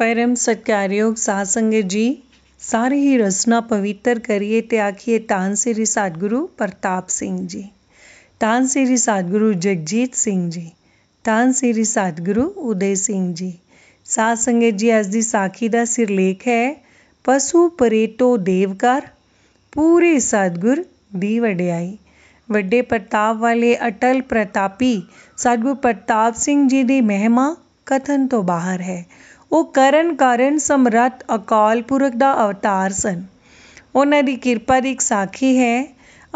ਸਾਧ ਸੰਗਤ ਜੀ ਸਾਰੇ ਹੀ ਰਸਨਾ ਪਵਿੱਤਰ ਕਰੀਏ ਤੇ ਆਖੀਏ ਤਾਂ ਸ੍ਰੀ ਸਤਗੁਰੂ ਪ੍ਰਤਾਪ ਸਿੰਘ ਜੀ ਤਾਂ ਸ੍ਰੀ ਸਤਗੁਰੂ ਜਗਜੀਤ ਸਿੰਘ ਜੀ ਤਾਂ ਸ੍ਰੀ ਸਤਗੁਰੂ ਉਦੇ ਸਿੰਘ ਜੀ ਸਾਧ ਸੰਗਤ ਜੀ ਅੱਜ ਦੀ ਸਾਖੀ ਦਾ ਸਿਰਲੇਖ ਹੈ ਪਸ਼ੂ ਪਰੇਟੋ ਦੇਵਕਾਰ ਪੂਰੇ ਸਤਗੁਰ ਦੀ ਵਡਿਆਈ ਵੱਡੇ ਪ੍ਰਤਾਪ ਵਾਲੇ ਅਟਲ ਪ੍ਰਤਾਪੀ ਸਤਗੁਰ ਪ੍ਰਤਾਪ ਸਿੰਘ ਜੀ ਦੀ ਮਹਿਮਾ ਕਥਨ ਤੋਂ ਬਾਹਰ ਹੈ ਉਹ ਕਰਨ ਕਾਰਨ ਸਮਰੱਥ ਅਕਾਲ ਪੁਰਖ ਦਾ ਅਵਤਾਰ ਸਨ ਉਹਨਾਂ ਦੀ ਕਿਰਪਾ ਦੀ ਇੱਕ ਸਾਖੀ ਹੈ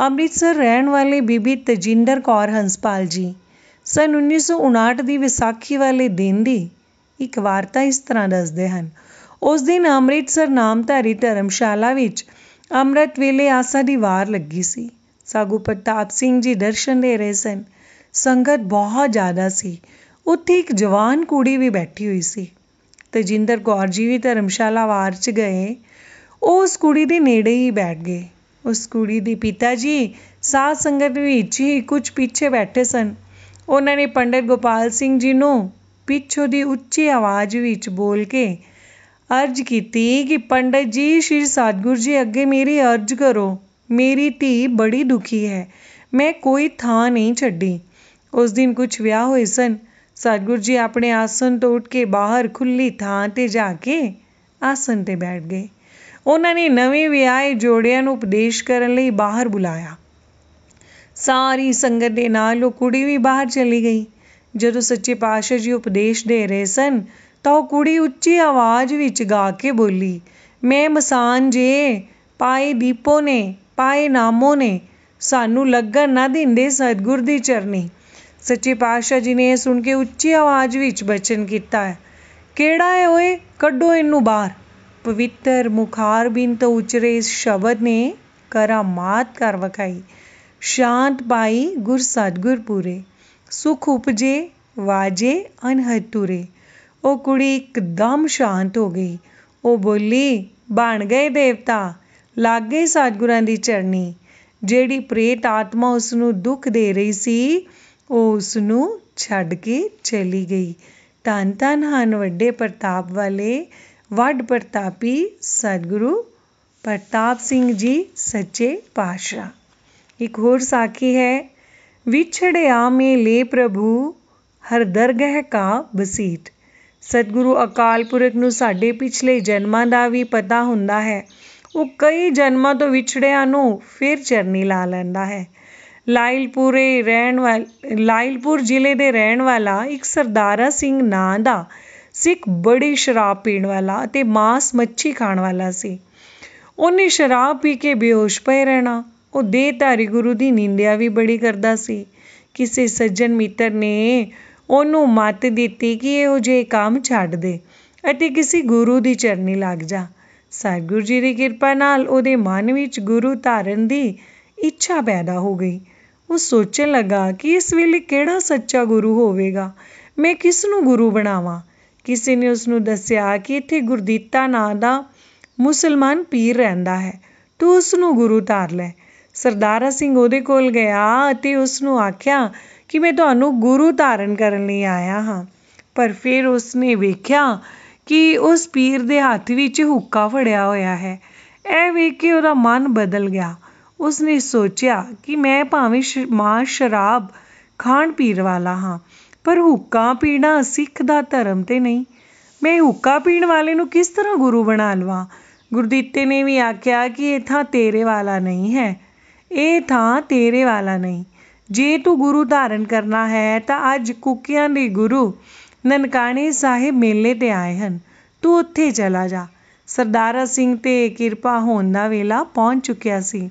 ਅੰਮ੍ਰਿਤਸਰ ਰਹਿਣ ਵਾਲੇ ਬੀਬੀ ਤਜਿੰਦਰ ਕੌਰ ਹੰਸਪਾਲ ਜੀ ਸਨ 1959 ਦੀ ਵਿਸਾਖੀ ਵਾਲੇ ਦਿਨ ਦੀ ਇੱਕ ਵਾਰਤਾ ਇਸ ਤਰ੍ਹਾਂ ਦੱਸਦੇ ਹਨ ਉਸ ਦਿਨ ਅੰਮ੍ਰਿਤਸਰ ਨਾਮਧਾਰੀ ਧਰਮਸ਼ਾਲਾ ਵਿੱਚ ਅੰਮ੍ਰਿਤ ਵੇਲੇ ਆਸਾ ਦੀ ਵਾਰ ਲੱਗੀ ਸੀ ਸਾਗੂ ਪ੍ਰਤਾਪ ਸਿੰਘ ਜੀ ਦਰਸ਼ਨ ਦੇ ਰਹੇ ਸਨ ਸੰਗਤ ਬਹੁਤ ਜ਼ਿਆਦਾ ਸੀ ਉੱਥੇ ਇੱਕ ਜਵਾਨ ਕੁੜੀ ਵੀ ਬੈਠੀ ਹੋਈ ਸੀ ਤਜਿੰਦਰ ਕੌਰ ਜੀ ਵੀ ਧਰਮਸ਼ਾਲਾ ਵਾਰ 'ਚ ਗਏ ਉਹ ਉਸ ਕੁੜੀ ਦੇ ਨੇੜੇ ਹੀ ਬੈਠ ਗਏ ਉਸ ਕੁੜੀ ਦੇ ਪਿਤਾ ਜੀ ਸਾਧ ਸੰਗਤ ਵਿੱਚ ਹੀ ਕੁਝ ਪਿੱਛੇ ਬੈਠੇ ਸਨ ਉਹਨਾਂ ਨੇ ਪੰਡਤ ਗੋਪਾਲ ਸਿੰਘ ਜੀ ਨੂੰ ਪਿੱਛੋਂ ਦੀ ਉੱਚੀ ਆਵਾਜ਼ ਵਿੱਚ ਬੋਲ ਕੇ ਅਰਜ਼ ਕੀਤੀ ਕਿ ਪੰਡਤ ਜੀ ਸ਼੍ਰੀ ਸਤਗੁਰ ਜੀ ਅੱਗੇ ਮੇਰੀ ਅਰਜ਼ ਕਰੋ ਮੇਰੀ ਧੀ ਬੜੀ ਦੁਖੀ ਹੈ ਮੈਂ ਕੋਈ ਥਾਂ ਨਹੀਂ ਛੱਡੀ ਉਸ ਦਿਨ ਕੁਝ ਵਿਆਹ ਹੋਏ ਸਨ ਸਤਗੁਰੂ ਜੀ ਆਪਣੇ ਆਸਣ ਤੋਂ ਉੱਠ ਕੇ ਬਾਹਰ ਖੁੱਲੀ ਥਾਂ ਤੇ ਜਾ ਕੇ ਆਸਣ ਤੇ ਬੈਠ ਗਏ ਉਹਨਾਂ ਨੇ ਨਵੇਂ ਵਿਆਹੇ ਜੋੜਿਆਂ ਨੂੰ ਉਪਦੇਸ਼ ਕਰਨ ਲਈ ਬਾਹਰ ਬੁਲਾਇਆ ਸਾਰੀ ਸੰਗਤ ਦੇ ਨਾਲ ਉਹ ਕੁੜੀ ਵੀ ਬਾਹਰ ਚਲੀ ਗਈ ਜਦੋਂ ਸੱਚੇ ਪਾਤਸ਼ਾਹ ਜੀ ਉਪਦੇਸ਼ ਦੇ ਰਹੇ ਸਨ ਤਾਂ ਉਹ ਕੁੜੀ ਉੱਚੀ ਆਵਾਜ਼ ਵਿੱਚ ਗਾ ਕੇ ਬੋਲੀ ਮੈਂ ਮਸਾਨ ਜੇ ਪਾਏ ਦੀਪੋ ਨੇ ਪਾਏ ਨਾਮੋ ਨੇ ਸਾਨੂੰ ਲੱਗਣ ਨਾ ਦਿੰਦੇ ਸਤਗੁਰ ਦੀ ਚਰਨੀ ਸੱਚੇ ਪਾਤਸ਼ਾਹ ਜੀ ਨੇ ਇਹ ਸੁਣ ਕੇ ਉੱਚੀ ਆਵਾਜ਼ ਵਿੱਚ ਬਚਨ ਕੀਤਾ ਹੈ ਕਿਹੜਾ ਹੈ ਓਏ ਕੱਢੋ ਇਹਨੂੰ ਬਾਹਰ ਪਵਿੱਤਰ ਮੁਖਾਰ ਬਿਨ ਤੋਂ ਉਚਰੇ ਇਸ ਸ਼ਬਦ ਨੇ ਕਰਾਮਾਤ ਕਰ ਵਕਾਈ ਸ਼ਾਂਤ ਪਾਈ ਗੁਰ ਸਤਗੁਰ ਪੂਰੇ ਸੁਖ ਉਪਜੇ ਵਾਜੇ ਤੁਰੇ ਉਹ ਕੁੜੀ ਇੱਕਦਮ ਸ਼ਾਂਤ ਹੋ ਗਈ ਉਹ ਬੋਲੀ ਬਣ ਗਏ ਦੇਵਤਾ ਲੱਗੇ ਸਤਗੁਰਾਂ ਦੀ ਚਰਨੀ ਜਿਹੜੀ ਪ੍ਰੇਤ ਆਤਮਾ ਉਸ ਨੂੰ ਦੁੱਖ ਦੇ ਰਹੀ ਸੀ ਉਹ ਉਸ ਨੂੰ ਛੱਡ ਕੇ ਚਲੀ ਗਈ ਧੰਨ ਧੰਨ ਹਨ ਵੱਡੇ ਪ੍ਰਤਾਪ ਵਾਲੇ ਵੱਡ ਪ੍ਰਤਾਪੀ ਸਤਿਗੁਰੂ ਪ੍ਰਤਾਪ ਸਿੰਘ ਜੀ ਸੱਚੇ ਪਾਤਸ਼ਾਹ ਇੱਕ ਹੋਰ ਸਾਖੀ ਹੈ ਵਿਛੜਿਆ ਮੇ ਲੇ ਪ੍ਰਭੂ ਹਰ ਦਰਗਹਿ ਕਾ ਬਸੀਟ ਸਤਿਗੁਰੂ ਅਕਾਲ ਪੁਰਖ ਨੂੰ ਸਾਡੇ ਪਿਛਲੇ ਜਨਮਾਂ ਦਾ ਵੀ ਪਤਾ ਹੁੰਦਾ ਹੈ ਉਹ ਕਈ ਜਨਮਾਂ ਤੋਂ ਵਿਛੜਿਆ ਨੂੰ ਫਿਰ ਚਰਨੀ ਲਾ ਲੈਂਦਾ ਹੈ ਲਾਇਲਪੁਰੇ ਰਹਿਣ ਵਾਲਾ ਲਾਇਲਪੁਰ ਜ਼ਿਲ੍ਹੇ ਦੇ ਰਹਿਣ ਵਾਲਾ ਇੱਕ ਸਰਦਾਰਾ ਸਿੰਘ ਨਾਂ ਦਾ ਸਿੱਖ ਬੜੀ ਸ਼ਰਾਬ ਪੀਣ ਵਾਲਾ ਅਤੇ ਮਾਸ ਮੱਛੀ ਖਾਣ ਵਾਲਾ ਸੀ ਉਹਨੇ ਸ਼ਰਾਬ ਪੀ ਕੇ ਬੇਹੋਸ਼ ਪਏ ਰਹਿਣਾ ਉਹ ਦੇਹਧਾਰੀ ਗੁਰੂ ਦੀ ਨਿੰਦਿਆ ਵੀ ਬੜੀ ਕਰਦਾ ਸੀ ਕਿਸੇ ਸੱਜਣ ਮਿੱਤਰ ਨੇ ਉਹਨੂੰ ਮੱਤ ਦਿੱਤੀ ਕਿ ਇਹੋ ਜੇ ਕੰਮ ਛੱਡ ਦੇ ਅਤੇ ਕਿਸੇ ਗੁਰੂ ਦੀ ਚਰਨੀ ਲੱਗ ਜਾ ਸਤਿਗੁਰੂ ਜੀ ਦੀ ਕਿਰਪਾ ਨਾਲ ਉਹਦੇ ਮਨ ਵਿੱਚ ਗੁਰੂ ਧਾਰਨ ਦੀ ਇੱਛਾ ਪੈਦਾ ਹੋ ਗਈ ਉਹ ਸੋਚਣ ਲੱਗਾ ਕਿ ਇਸ ਵੇਲੇ ਕਿਹੜਾ ਸੱਚਾ ਗੁਰੂ ਹੋਵੇਗਾ ਮੈਂ ਕਿਸ ਨੂੰ ਗੁਰੂ ਬਣਾਵਾਂ ਕਿਸੇ ਨੇ ਉਸ ਨੂੰ ਦੱਸਿਆ ਕਿ ਇੱਥੇ ਗੁਰਦੀਤਾ ਨਾਂ ਦਾ ਮੁਸਲਮਾਨ ਪੀਰ ਰਹਿੰਦਾ ਹੈ ਤੂੰ ਉਸ ਨੂੰ ਗੁਰੂ ਧਾਰ ਲੈ ਸਰਦਾਰਾ ਸਿੰਘ ਉਹਦੇ ਕੋਲ ਗਿਆ ਅਤੇ ਉਸ ਨੂੰ ਆਖਿਆ ਕਿ ਮੈਂ ਤੁਹਾਨੂੰ ਗੁਰੂ ਧਾਰਨ ਕਰਨ ਲਈ ਆਇਆ ਹਾਂ ਪਰ ਫਿਰ ਉਸ ਨੇ ਵੇਖਿਆ ਕਿ ਉਸ ਪੀਰ ਦੇ ਹੱਥ ਵਿੱਚ ਹੁੱਕਾ ਫੜਿਆ ਹੋਇਆ ਹੈ ਇਹ ਵੇਖ ਕੇ ਉਹਦਾ ਮਨ ਬਦਲ ਗਿਆ ਉਸ ਨੇ ਸੋਚਿਆ ਕਿ ਮੈਂ ਭਾਵੇਂ ਮਾਂ ਸ਼ਰਾਬ ਖਾਣ ਪੀਣ ਵਾਲਾ ਹਾਂ ਪਰ ਹੁੱਕਾ ਪੀਣਾ ਸਿੱਖ ਦਾ ਧਰਮ ਤੇ ਨਹੀਂ ਮੈਂ ਹੁੱਕਾ ਪੀਣ ਵਾਲੇ ਨੂੰ ਕਿਸ ਤਰ੍ਹਾਂ ਗੁਰੂ ਬਣਾ ਲਵਾਂ ਗੁਰਦਿੱਤੇ ਨੇ ਵੀ ਆਖਿਆ ਕਿ ਇਹ ਥਾਂ ਤੇਰੇ ਵਾਲਾ ਨਹੀਂ ਹੈ ਇਹ ਥਾਂ ਤੇਰੇ ਵਾਲਾ ਨਹੀਂ ਜੇ ਤੂੰ ਗੁਰੂ ਧਾਰਨ ਕਰਨਾ ਹੈ ਤਾਂ ਅੱਜ ਕੁੱਕਿਆਂ ਦੇ ਗੁਰੂ ਨਨਕਾਣੇ ਸਾਹਿਬ ਮੇਲੇ ਤੇ ਆਏ ਹਨ ਤੂੰ ਉੱਥੇ ਚਲਾ ਜਾ ਸਰਦਾਰਾ ਸਿੰਘ ਤੇ ਕਿਰਪਾ ਹੋਣ ਦਾ ਵੇਲਾ ਪਹੁੰਚ ਚੁੱਕਿਆ ਸੀ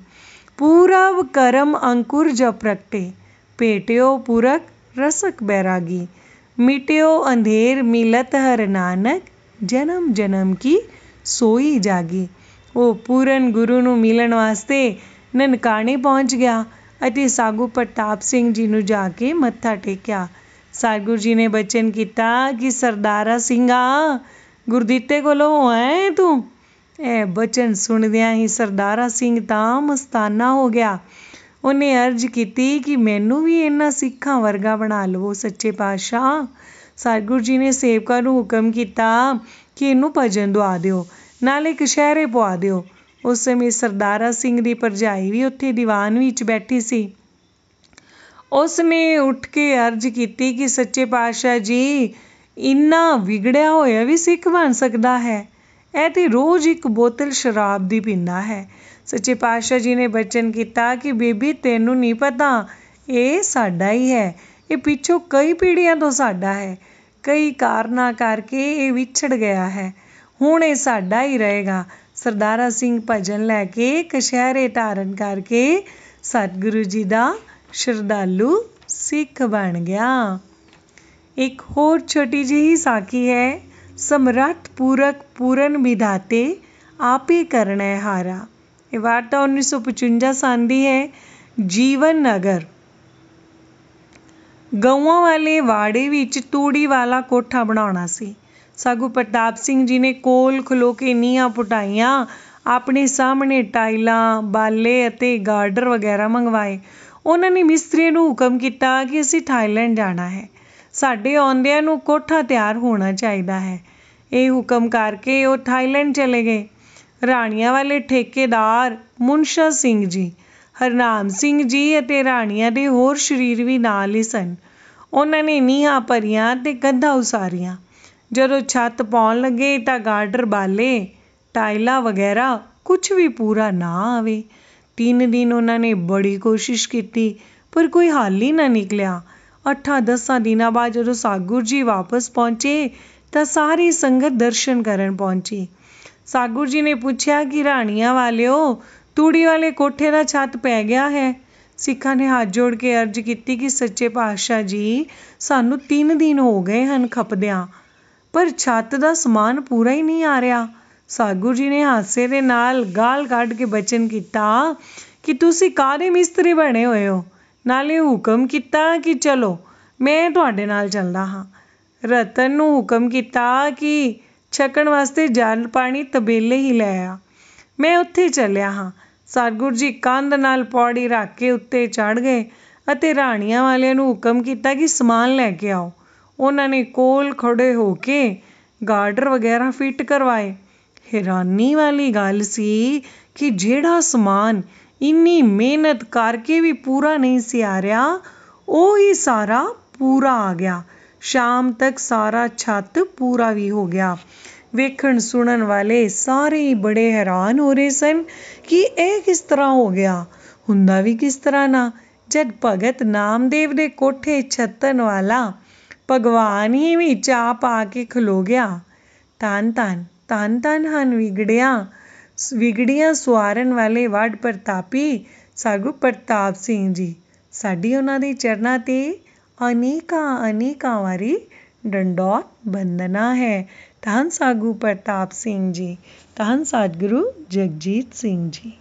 ਪੂਰਵ ਕਰਮ ਅੰਕੁਰ જ ਪੇਟਿਓ ਪੁਰਕ ਰਸਕ ਬੈਰਾਗੀ ਮਿਟਿਓ ਅੰਧੇਰ ਮਿਲਤ मिलत हर ਜਨਮ ਜਨਮ ਕੀ ਸੋਈ ਜਾਗੀ ਉਹ ਪੂਰਨ ਗੁਰੂ ਨੂੰ ਮਿਲਣ ਵਾਸਤੇ ਨਨਕਾਣੇ ਪਹੁੰਚ ਗਿਆ ਅਤੇ ਸਾਗੂ ਪ੍ਰਤਾਪ ਸਿੰਘ ਜੀ ਨੂੰ ਜਾ ਕੇ ਮੱਥਾ ਟੇਕਿਆ ਸਾਗੂ ਜੀ ਨੇ ਬਚਨ ਕੀਤਾ ਕਿ ਸਰਦਾਰਾ ਸਿੰਘਾ ਗੁਰਦਿੱਤੇ ਕੋਲੋਂ ਹੈ ਤੂੰ ਇਹ ਬਚਨ ਸੁਣਦਿਆਂ ਹੀ ਸਰਦਾਰਾ ਸਿੰਘ ਤਾਂ ਮਸਤਾਨਾ ਹੋ ਗਿਆ। ਉਹਨੇ ਅਰਜ਼ ਕੀਤੀ ਕਿ ਮੈਨੂੰ ਵੀ ਇਹਨਾਂ ਸਿੱਖਾਂ ਵਰਗਾ ਬਣਾ ਲਵੋ। ਸੱਚੇ ਪਾਤਸ਼ਾਹ, ਸਤਿਗੁਰੂ ਜੀ ਨੇ ਸੇਵਕਾਂ ਨੂੰ ਹੁਕਮ ਕੀਤਾ ਕਿ ਇਹਨੂੰ ਭਜਨ ਦਵਾ ਦਿਓ, ਨਾਲੇ ਕਸ਼ਹਿਰੇ ਪਵਾ ਦਿਓ। ਉਸ ਸਮੇਂ ਸਰਦਾਰਾ ਸਿੰਘ ਦੀ ਭਰਜਾਈ ਵੀ ਉੱਥੇ ਦੀਵਾਨ ਵਿੱਚ ਬੈਠੀ ਸੀ। ਉਸ ਨੇ ਉੱਠ ਕੇ ਅਰਜ਼ ਕੀਤੀ ਕਿ ਸੱਚੇ ਪਾਤਸ਼ਾਹ ਜੀ, ਇੰਨਾ ਵਿਗੜਿਆ ਹੋਇਆ ਵੀ ਸਿੱਖ ਬਣ ਸਕਦਾ ਹੈ? ਇਹ ਤੇ ਰੋਜ਼ ਇੱਕ ਬੋਤਲ ਸ਼ਰਾਬ ਦੀ ਪੀਂਦਾ ਹੈ। ਸੱਚੇ ਪਾਤਸ਼ਾਹ ਜੀ ਨੇ ਬਚਨ ਕੀਤਾ ਕਿ ਬੇਬੀ ਤੈਨੂੰ ਨਹੀਂ ਪਤਾ, ਇਹ ਸਾਡਾ ਹੀ ਹੈ। ਇਹ ਪਿੱਛੋਂ ਕਈ ਪੀੜ੍ਹੀਆਂ ਤੋਂ ਸਾਡਾ ਹੈ। ਕਈ ਕਾਰਨਾਂ ਕਰਕੇ ਇਹ ਵਿਛੜ ਗਿਆ ਹੈ। ਹੁਣ ਇਹ ਸਾਡਾ ਹੀ ਰਹੇਗਾ। ਸਰਦਾਰਾ ਸਿੰਘ ਭਜਨ ਲੈ ਕੇ ਕਸ਼ਹਿਰੇ ਧਾਰਨ ਕਰਕੇ ਸਤਿਗੁਰੂ ਜੀ ਦਾ ਸ਼ਰਧਾਲੂ ਸਿੱਖ ਬਣ ਗਿਆ। ਇੱਕ ਹੋਰ ਛੋਟੀ ਜਿਹੀ ਸਾਖੀ ਹੈ। સમ્રાટ પૂરક પૂરણ વિધાતે આપે કરણય હારા એ વાર્તા ઓગણીસો पचवंजा सांधी है जीवन नगर ਗਊਆਂ ਵਾਲੇ ਵਾੜੇ ਵਿੱਚ ਤੂੜੀ ਵਾਲਾ ਕੋਠਾ ਬਣਾਉਣਾ ਸੀ ਸਾਗੂ ਪ੍ਰਤਾਪ ਸਿੰਘ ਜੀ ਨੇ ਕੋਲ ਖਲੋ ਕੇ ਨੀਹਾਂ ਪੁਟਾਈਆਂ ਆਪਣੇ ਸਾਹਮਣੇ ਟਾਈਲਾਂ ਬਾਲੇ ਅਤੇ ਗਾਰਡਰ ਵਗੈਰਾ ਮੰਗਵਾਏ ਉਹਨਾਂ ਨੇ ਮਿਸਤਰੀ ਨੂੰ ਹੁਕਮ ਕੀਤਾ ਕਿ ਅਸੀਂ ਥਾਈਲੈਂਡ ਜਾਣਾ ਹੈ ਸਾਡੇ ਆਉਂਦਿਆਂ ਨੂੰ ਕੋਠਾ ਤਿਆਰ ਹੋਣਾ ਚਾਹੀਦਾ ਹੈ ਇਹ ਹੁਕਮ ਕਰਕੇ ਉਹ ਥਾਈਲੈਂਡ ਚਲੇ ਗਏ ਰਾਣੀਆਂ ਵਾਲੇ ਠੇਕੇਦਾਰ ਮੁਨਸ਼ਾ ਸਿੰਘ ਜੀ ਹਰਨਾਮ ਸਿੰਘ ਜੀ ਅਤੇ ਰਾਣੀਆਂ ਦੇ ਹੋਰ ਸ਼ਰੀਰ ਵੀ ਨਾਲ ਹੀ ਸਨ ਉਹਨਾਂ ਨੇ ਨੀਹਾਂ ਭਰੀਆਂ ਤੇ ਕੰਧਾਂ ਉਸਾਰੀਆਂ ਜਦੋਂ ਛੱਤ ਪਾਉਣ ਲੱਗੇ ਤਾਂ ਗਾਰਡਰ ਬਾਲੇ ਟਾਈਲਾਂ ਵਗੈਰਾ ਕੁਝ ਵੀ ਪੂਰਾ ਨਾ ਆਵੇ ਤਿੰਨ ਦਿਨ ਉਹਨਾਂ ਨੇ ਬੜੀ ਕੋਸ਼ਿਸ਼ ਕੀਤੀ ਪਰ ਕੋਈ ਹੱਲ ਹੀ ਨਾ ਨਿਕਲਿਆ 8-10 ਦਿਨਾਂ ਬਾਅਦ ਜਦੋਂ ਸਾਗੁਰ ਜੀ ਵਾਪਸ ਪਹੁੰਚੇ ਤਾਂ ਸਾਰੀ ਸੰਗਤ ਦਰਸ਼ਨ ਕਰਨ ਪਹੁੰਚੀ ਸਾਗੁਰ ਜੀ ਨੇ ਪੁੱਛਿਆ ਕਿ ਰਾਣੀਆਂ ਵਾਲਿਓ ਤੂੜੀ ਵਾਲੇ ਕੋਠੇ ਦਾ ਛੱਤ ਪੈ ਗਿਆ ਹੈ ਸਿੱਖਾਂ ਨੇ ਹੱਥ ਜੋੜ ਕੇ ਅਰਜ਼ ਕੀਤੀ ਕਿ ਸੱਚੇ ਪਾਤਸ਼ਾਹ ਜੀ ਸਾਨੂੰ 3 ਦਿਨ ਹੋ ਗਏ ਹਨ ਖਪਦਿਆਂ ਪਰ ਛੱਤ ਦਾ ਸਮਾਨ ਪੂਰਾ ਹੀ ਨਹੀਂ ਆ ਰਿਹਾ ਸਾਗੁਰ ਜੀ ਨੇ ਹਾਸੇ ਦੇ ਨਾਲ ਗਾਲ ਕੱਢ ਕੇ ਬਚਨ ਕੀਤਾ ਕਿ ਤੁਸੀਂ ਕਾਹਦੇ ਮਿਸਤਰੀ ਬਣੇ ਹੋਏ ਹੋ ਨਾਲੇ ਹੁਕਮ ਕੀਤਾ ਕਿ ਚਲੋ ਮੈਂ ਤੁਹਾਡੇ ਨਾਲ ਚੱਲਦਾ ਹਾਂ ਰਤਨ ਨੂੰ ਹੁਕਮ ਕੀਤਾ ਕਿ ਛਕਣ ਵਾਸਤੇ ਜਲ ਪਾਣੀ ਤਬੇਲੇ ਹੀ ਲੈ ਆ ਮੈਂ ਉੱਥੇ ਚੱਲਿਆ ਹਾਂ ਸਤਗੁਰ ਜੀ ਕੰਧ ਨਾਲ ਪੌੜੀ ਰੱਖ ਕੇ ਉੱਤੇ ਚੜ ਗਏ ਅਤੇ ਰਾਣੀਆਂ ਵਾਲਿਆਂ ਨੂੰ ਹੁਕਮ ਕੀਤਾ ਕਿ ਸਮਾਨ ਲੈ ਕੇ ਆਓ ਉਹਨਾਂ ਨੇ ਕੋਲ ਖੜੇ ਹੋ ਕੇ ਗਾਰਡਰ ਵਗੈਰਾ ਫਿੱਟ ਕਰਵਾਏ ਹੈਰਾਨੀ ਵਾਲੀ ਗੱਲ ਸੀ ਕਿ ਜਿਹੜਾ ਸਮਾਨ ਇੰਨੀ ਮਿਹਨਤ ਕਰਕੇ ਵੀ ਪੂਰਾ ਨਹੀਂ ਸੀ ਆ ਰਿਹਾ ਉਹ ਹੀ ਸਾਰਾ ਪੂਰਾ ਆ ਗਿਆ ਸ਼ਾਮ ਤੱਕ ਸਾਰਾ ਛੱਤ ਪੂਰਾ ਵੀ ਹੋ ਗਿਆ ਵੇਖਣ ਸੁਣਨ ਵਾਲੇ ਸਾਰੇ ਹੀ ਬੜੇ ਹੈਰਾਨ ਹੋ ਰਹੇ ਸਨ ਕਿ ਇਹ ਕਿਸ ਤਰ੍ਹਾਂ ਹੋ ਗਿਆ ਹੁੰਦਾ ਵੀ ਕਿਸ ਤਰ੍ਹਾਂ ਨਾ ਜਦ ਭਗਤ ਨਾਮਦੇਵ ਦੇ ਕੋਠੇ ਛੱਤਨ ਵਾਲਾ ਭਗਵਾਨ ਹੀ ਵਿੱਚ ਆ ਪਾ ਕੇ ਖਲੋ ਗਿਆ ਤਨ ਤਨ ਤਨ ਤਨ ਹਨ ਵਿਗੜਿਆ ਵਿਗੜੀਆਂ ਸੁਆਰਨ ਵਾਲੇ ਵਡ ਪ੍ਰਤਾਪੀ ਸਾਗੂ ਪ੍ਰਤਾਪ ਸਿੰਘ ਜੀ ਸਾਡੀ ਉਹਨਾਂ ਦੇ ਚਰਨਾਂ ਤੇ ਅਨੇਕਾਂ ਅਨੇਕਾਂ ਵਾਰੀ ਡੰਡੋਤ ਬੰਦਨਾ ਹੈ ਧੰਨ ਸਾਗੂ ਪ੍ਰਤਾਪ ਸਿੰਘ ਜੀ ਧੰਨ ਸਤਿਗੁਰੂ ਜਗਜੀਤ ਸਿੰਘ ਜੀ